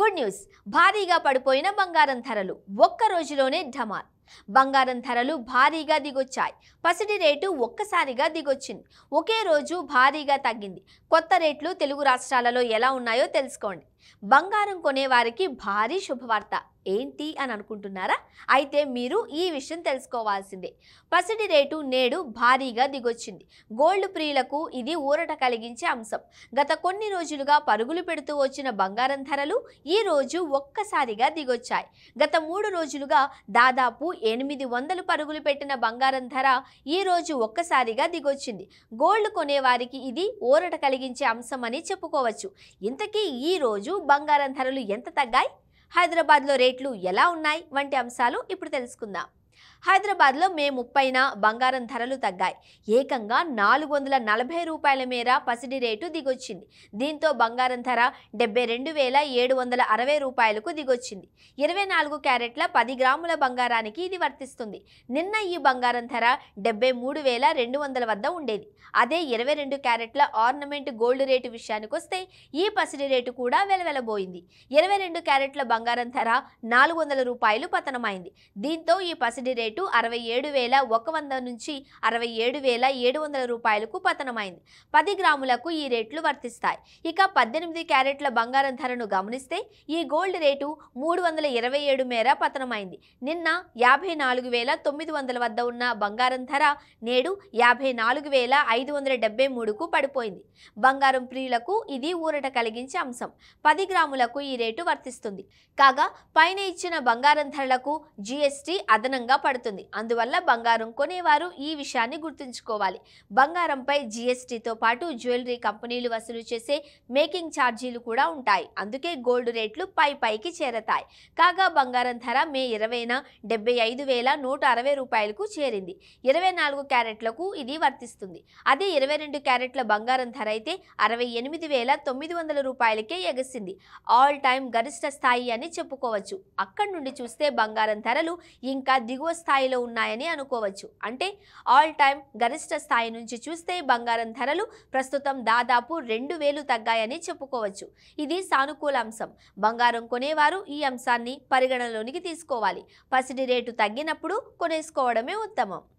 good news భారీగా పడిపోయిన బంగారం ధరలు ఒక్క రోజులోనే ఢమాల్ బంగారం ధరలు భారీగా దిగొచ్చాయి పసిడి రేటు ఒక్కసారిగా దిగొచ్చింది ఒకే రోజు భారీగా తగ్గింది కొత్త రేట్లు తెలుగు రాష్ట్రాలలో ఎలా ఉన్నాయో తెలుసుకోండి బంగారం కొనేవారికి భారీ శుభవార్త ఏంటి అని అనుకుంటున్నారా అయితే మీరు ఈ విషయం తెలుసుకోవాల్సిందే పసిడి రేటు నేడు భారీగా దిగొచ్చింది గోల్డ్ ప్రియులకు ఇది ఊరట కలిగించే అంశం గత కొన్ని రోజులుగా పరుగులు పెడుతూ వచ్చిన బంగారం ధరలు ఈ రోజు ఒక్కసారిగా దిగొచ్చాయి గత మూడు రోజులుగా దాదాపు ఎనిమిది వందలు పరుగులు పెట్టిన బంగారం ధర ఈ రోజు ఒక్కసారిగా దిగొచ్చింది గోల్డ్ కొనేవారికి ఇది ఊరట కలిగించే అంశం అని చెప్పుకోవచ్చు ఇంతకీ ఈ రోజు రోజు బంగారం ధరలు ఎంత తగ్గాయి హైదరాబాద్లో రేట్లు ఎలా ఉన్నాయి వంటి అంశాలు ఇప్పుడు తెలుసుకుందాం హైదరాబాద్లో మే ముప్పైన బంగారం ధరలు తగ్గాయి ఏకంగా నాలుగు వందల నలభై రూపాయల మేర పసిడి రేటు దిగొచ్చింది దీంతో బంగారం ధర డెబ్బై రెండు వేల ఏడు వందల అరవై రూపాయలకు దిగొచ్చింది ఇరవై నాలుగు క్యారెట్ల పది గ్రాముల బంగారానికి ఇది వర్తిస్తుంది నిన్న ఈ బంగారం ధర డెబ్బై మూడు వేల రెండు వందల వద్ద ఉండేది అదే ఇరవై రెండు క్యారెట్ల ఆర్నమెంట్ గోల్డ్ రేటు విషయానికి వస్తే ఈ పసిడి రేటు కూడా వెలవెలబోయింది ఇరవై రెండు క్యారెట్ల బంగారం ధర నాలుగు వందల రూపాయలు పతనమైంది దీంతో ఈ పసిడి సబ్సిడీ రేటు అరవై ఏడు వేల ఒక వంద నుంచి అరవై ఏడు వేల ఏడు వందల రూపాయలకు పతనమైంది పది గ్రాములకు ఈ రేట్లు వర్తిస్తాయి ఇక పద్దెనిమిది క్యారెట్ల బంగారం ధరను గమనిస్తే ఈ గోల్డ్ రేటు మూడు వందల ఇరవై ఏడు మేర పతనమైంది నిన్న యాభై నాలుగు వేల తొమ్మిది వందల వద్ద ఉన్న బంగారం ధర నేడు యాభై నాలుగు వేల ఐదు వందల డెబ్బై మూడుకు పడిపోయింది బంగారం ప్రియులకు ఇది ఊరట కలిగించే అంశం పది గ్రాములకు ఈ రేటు వర్తిస్తుంది కాగా పైన ఇచ్చిన బంగారం ధరలకు జిఎస్టీ అదనంగా ఆధారంగా పడుతుంది అందువల్ల బంగారం కొనేవారు ఈ విషయాన్ని గుర్తుంచుకోవాలి బంగారంపై జీఎస్టీతో పాటు జ్యువెలరీ కంపెనీలు వసూలు చేసే మేకింగ్ ఛార్జీలు కూడా ఉంటాయి అందుకే గోల్డ్ రేట్లు పై పైకి చేరతాయి కాగా బంగారం ధర మే ఇరవైన డెబ్బై ఐదు వేల నూట అరవై రూపాయలకు చేరింది ఇరవై నాలుగు క్యారెట్లకు ఇది వర్తిస్తుంది అదే ఇరవై రెండు క్యారెట్ల బంగారం ధర అయితే అరవై ఎనిమిది వేల తొమ్మిది వందల రూపాయలకే ఎగసింది ఆల్ టైమ్ గరిష్ట స్థాయి అని చెప్పుకోవచ్చు అక్కడి నుండి చూస్తే బంగారం ధరలు ఇంకా దిగు దిగువ స్థాయిలో ఉన్నాయని అనుకోవచ్చు అంటే ఆల్ టైమ్ గరిష్ట స్థాయి నుంచి చూస్తే బంగారం ధరలు ప్రస్తుతం దాదాపు రెండు వేలు తగ్గాయని చెప్పుకోవచ్చు ఇది సానుకూల అంశం బంగారం కొనేవారు ఈ అంశాన్ని పరిగణలోనికి తీసుకోవాలి పసిడి రేటు తగ్గినప్పుడు కొనేసుకోవడమే ఉత్తమం